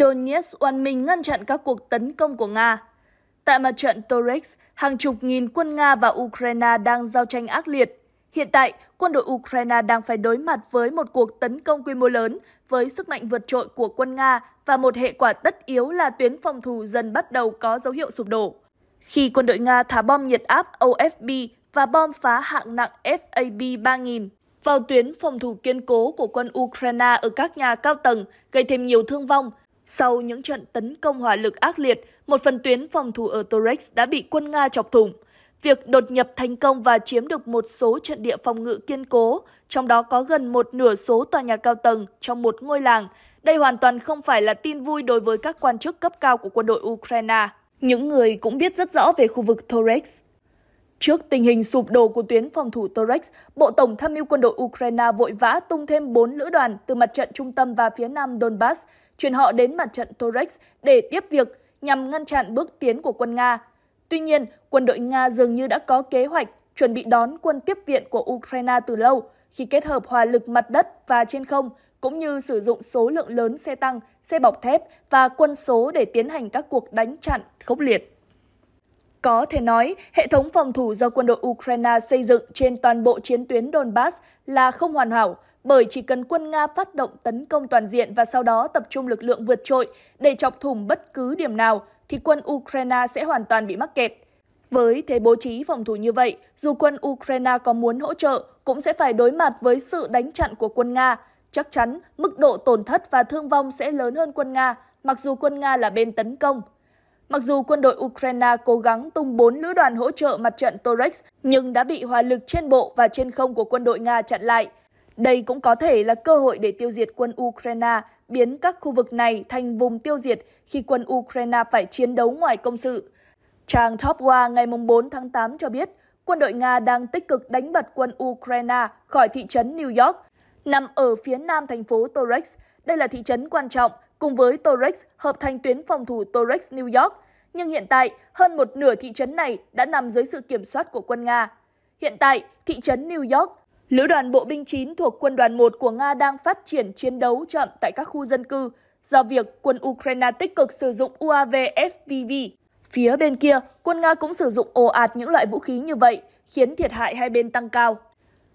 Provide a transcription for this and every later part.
Donetsk oan mình ngăn chặn các cuộc tấn công của Nga. Tại mặt trận Torex, hàng chục nghìn quân Nga và Ukraine đang giao tranh ác liệt. Hiện tại, quân đội Ukraine đang phải đối mặt với một cuộc tấn công quy mô lớn với sức mạnh vượt trội của quân Nga và một hệ quả tất yếu là tuyến phòng thủ dần bắt đầu có dấu hiệu sụp đổ. Khi quân đội Nga thả bom nhiệt áp OFB và bom phá hạng nặng FAB 3000 vào tuyến phòng thủ kiên cố của quân Ukraine ở các nhà cao tầng, gây thêm nhiều thương vong, sau những trận tấn công hỏa lực ác liệt, một phần tuyến phòng thủ ở Torex đã bị quân Nga chọc thủng. Việc đột nhập thành công và chiếm được một số trận địa phòng ngự kiên cố, trong đó có gần một nửa số tòa nhà cao tầng trong một ngôi làng, đây hoàn toàn không phải là tin vui đối với các quan chức cấp cao của quân đội Ukraine. Những người cũng biết rất rõ về khu vực Torex. Trước tình hình sụp đổ của tuyến phòng thủ Torex, Bộ Tổng tham mưu quân đội Ukraine vội vã tung thêm 4 lữ đoàn từ mặt trận trung tâm và phía nam Donbass chuyển họ đến mặt trận Torex để tiếp việc nhằm ngăn chặn bước tiến của quân Nga. Tuy nhiên, quân đội Nga dường như đã có kế hoạch chuẩn bị đón quân tiếp viện của Ukraine từ lâu khi kết hợp hỏa lực mặt đất và trên không, cũng như sử dụng số lượng lớn xe tăng, xe bọc thép và quân số để tiến hành các cuộc đánh chặn khốc liệt. Có thể nói, hệ thống phòng thủ do quân đội Ukraine xây dựng trên toàn bộ chiến tuyến Donbass là không hoàn hảo – bởi chỉ cần quân Nga phát động tấn công toàn diện và sau đó tập trung lực lượng vượt trội để chọc thủng bất cứ điểm nào, thì quân Ukraine sẽ hoàn toàn bị mắc kẹt. Với thế bố trí phòng thủ như vậy, dù quân Ukraine có muốn hỗ trợ, cũng sẽ phải đối mặt với sự đánh chặn của quân Nga. Chắc chắn, mức độ tổn thất và thương vong sẽ lớn hơn quân Nga, mặc dù quân Nga là bên tấn công. Mặc dù quân đội Ukraine cố gắng tung 4 lữ đoàn hỗ trợ mặt trận Torex, nhưng đã bị hỏa lực trên bộ và trên không của quân đội Nga chặn lại – đây cũng có thể là cơ hội để tiêu diệt quân Ukraine, biến các khu vực này thành vùng tiêu diệt khi quân Ukraine phải chiến đấu ngoài công sự. Trang Topwa ngày 4 tháng 8 cho biết, quân đội Nga đang tích cực đánh bật quân Ukraine khỏi thị trấn New York, nằm ở phía nam thành phố Torex. Đây là thị trấn quan trọng, cùng với Torex hợp thành tuyến phòng thủ Torex New York. Nhưng hiện tại, hơn một nửa thị trấn này đã nằm dưới sự kiểm soát của quân Nga. Hiện tại, thị trấn New York Lữ đoàn bộ binh 9 thuộc quân đoàn 1 của Nga đang phát triển chiến đấu chậm tại các khu dân cư do việc quân Ukraine tích cực sử dụng UAV FPV. Phía bên kia, quân Nga cũng sử dụng ồ ạt những loại vũ khí như vậy, khiến thiệt hại hai bên tăng cao.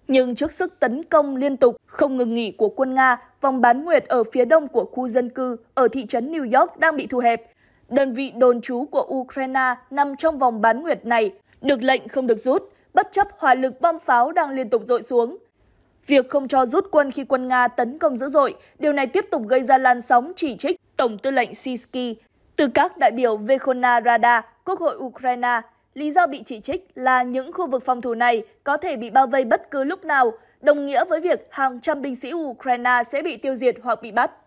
Nhưng trước sức tấn công liên tục, không ngừng nghỉ của quân Nga, vòng bán nguyệt ở phía đông của khu dân cư ở thị trấn New York đang bị thu hẹp. Đơn vị đồn trú của Ukraine nằm trong vòng bán nguyệt này, được lệnh không được rút, bất chấp hỏa lực bom pháo đang liên tục dội xuống. Việc không cho rút quân khi quân Nga tấn công dữ dội, điều này tiếp tục gây ra làn sóng chỉ trích Tổng tư lệnh Sisky từ các đại biểu Vekhona Rada, Quốc hội Ukraine. Lý do bị chỉ trích là những khu vực phòng thủ này có thể bị bao vây bất cứ lúc nào, đồng nghĩa với việc hàng trăm binh sĩ Ukraine sẽ bị tiêu diệt hoặc bị bắt.